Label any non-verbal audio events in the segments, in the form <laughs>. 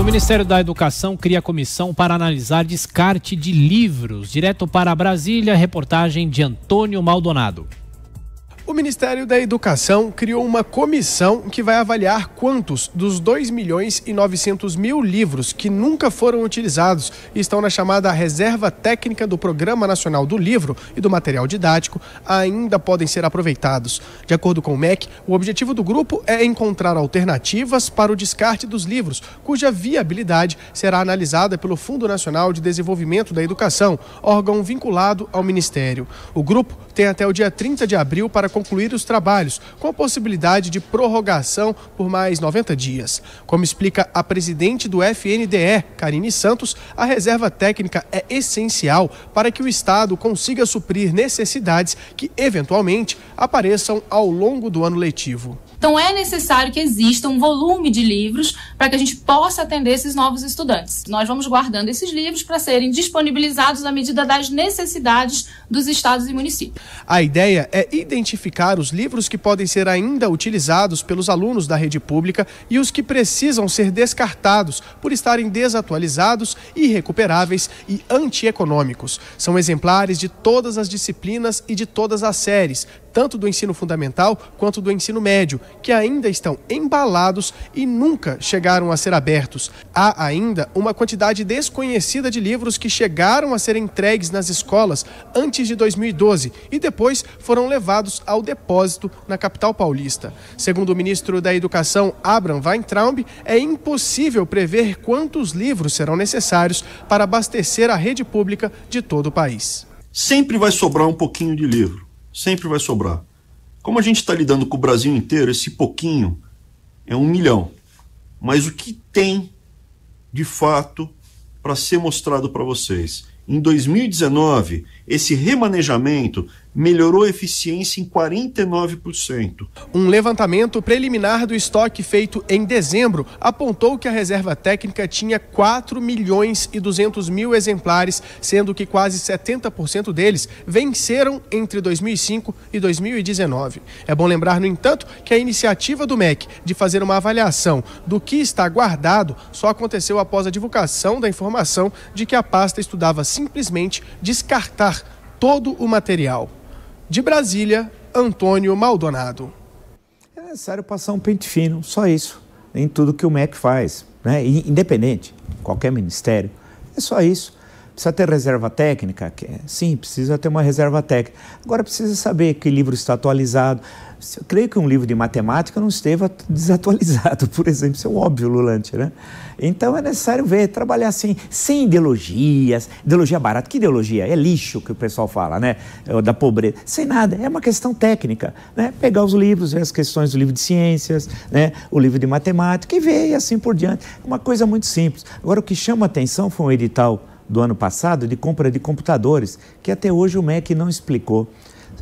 o Ministério da Educação cria comissão para analisar descarte de livros. Direto para Brasília, reportagem de Antônio Maldonado. O Ministério da Educação criou uma comissão que vai avaliar quantos dos 2 milhões e 900 mil livros que nunca foram utilizados e estão na chamada reserva técnica do Programa Nacional do Livro e do Material Didático ainda podem ser aproveitados. De acordo com o MEC, o objetivo do grupo é encontrar alternativas para o descarte dos livros, cuja viabilidade será analisada pelo Fundo Nacional de Desenvolvimento da Educação, órgão vinculado ao Ministério. O grupo tem até o dia 30 de abril para concluir os trabalhos, com a possibilidade de prorrogação por mais 90 dias. Como explica a presidente do FNDE, Karine Santos, a reserva técnica é essencial para que o Estado consiga suprir necessidades que, eventualmente, apareçam ao longo do ano letivo. Então é necessário que exista um volume de livros para que a gente possa atender esses novos estudantes. Nós vamos guardando esses livros para serem disponibilizados à medida das necessidades dos estados e municípios. A ideia é identificar os livros que podem ser ainda utilizados pelos alunos da rede pública e os que precisam ser descartados por estarem desatualizados, irrecuperáveis e antieconômicos. São exemplares de todas as disciplinas e de todas as séries, tanto do ensino fundamental quanto do ensino médio, que ainda estão embalados e nunca chegaram a ser abertos. Há ainda uma quantidade desconhecida de livros que chegaram a ser entregues nas escolas antes de 2012 e depois foram levados ao depósito na capital paulista. Segundo o ministro da Educação, Abraham Weintraub, é impossível prever quantos livros serão necessários para abastecer a rede pública de todo o país. Sempre vai sobrar um pouquinho de livro, sempre vai sobrar. Como a gente está lidando com o Brasil inteiro, esse pouquinho é um milhão. Mas o que tem de fato para ser mostrado para vocês? Em 2019, esse remanejamento melhorou a eficiência em 49%. Um levantamento preliminar do estoque feito em dezembro apontou que a reserva técnica tinha 4 milhões e 200 mil exemplares, sendo que quase 70% deles venceram entre 2005 e 2019. É bom lembrar, no entanto, que a iniciativa do MEC de fazer uma avaliação do que está guardado só aconteceu após a divulgação da informação de que a pasta estudava simplesmente descartar todo o material. De Brasília, Antônio Maldonado. É necessário passar um pente fino, só isso, em tudo que o MEC faz, né? independente, qualquer ministério. É só isso. Precisa ter reserva técnica? É, sim, precisa ter uma reserva técnica. Agora precisa saber que livro está atualizado. Eu creio que um livro de matemática não esteve desatualizado, <laughs> por exemplo, isso é óbvio, Lulante, né? Então é necessário ver, trabalhar assim, sem ideologias, ideologia barata, que ideologia? É lixo que o pessoal fala, né? É da pobreza, sem nada, é uma questão técnica, né? Pegar os livros, ver as questões do livro de ciências, né? O livro de matemática e ver e assim por diante. Uma coisa muito simples. Agora, o que chama atenção foi um edital do ano passado de compra de computadores, que até hoje o MEC não explicou.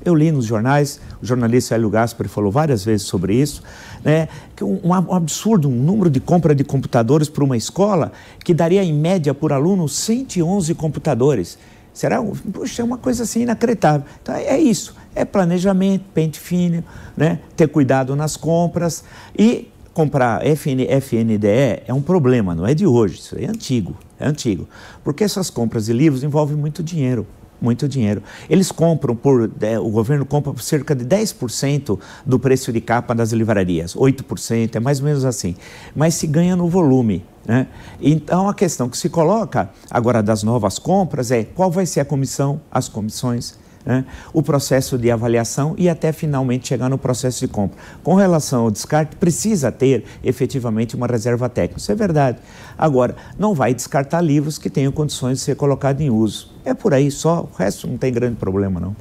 Eu li nos jornais, o jornalista Hélio Gaspar falou várias vezes sobre isso, né, que um, um absurdo, um número de compra de computadores para uma escola que daria em média por aluno 111 computadores. Será? Puxa, é uma coisa assim inacreditável. Então, é, é isso, é planejamento, pente fino, né, ter cuidado nas compras e comprar FN, FNDE é um problema, não é de hoje, isso é antigo é antigo. Porque essas compras de livros envolvem muito dinheiro. Muito dinheiro. Eles compram por. É, o governo compra por cerca de 10% do preço de capa das livrarias, 8%, é mais ou menos assim. Mas se ganha no volume. Né? Então a questão que se coloca agora das novas compras é qual vai ser a comissão, as comissões, né? o processo de avaliação e até finalmente chegar no processo de compra. Com relação ao descarte, precisa ter efetivamente uma reserva técnica. Isso é verdade. Agora, não vai descartar livros que tenham condições de ser colocados em uso. É por aí só, o resto não tem grande problema, não.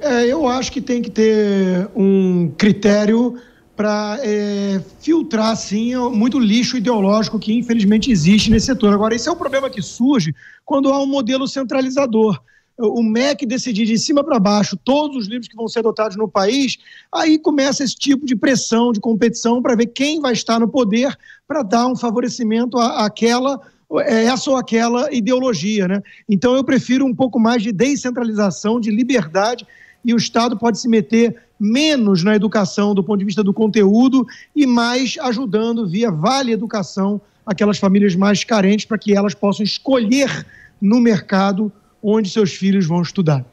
É, eu acho que tem que ter um critério para é, filtrar sim muito lixo ideológico que infelizmente existe nesse setor. Agora, esse é o problema que surge quando há um modelo centralizador o MEC decidir de cima para baixo todos os livros que vão ser adotados no país, aí começa esse tipo de pressão, de competição para ver quem vai estar no poder para dar um favorecimento à, àquela é, essa ou aquela ideologia, né? Então eu prefiro um pouco mais de descentralização, de liberdade e o Estado pode se meter menos na educação do ponto de vista do conteúdo e mais ajudando via Vale Educação aquelas famílias mais carentes para que elas possam escolher no mercado onde seus filhos vão estudar.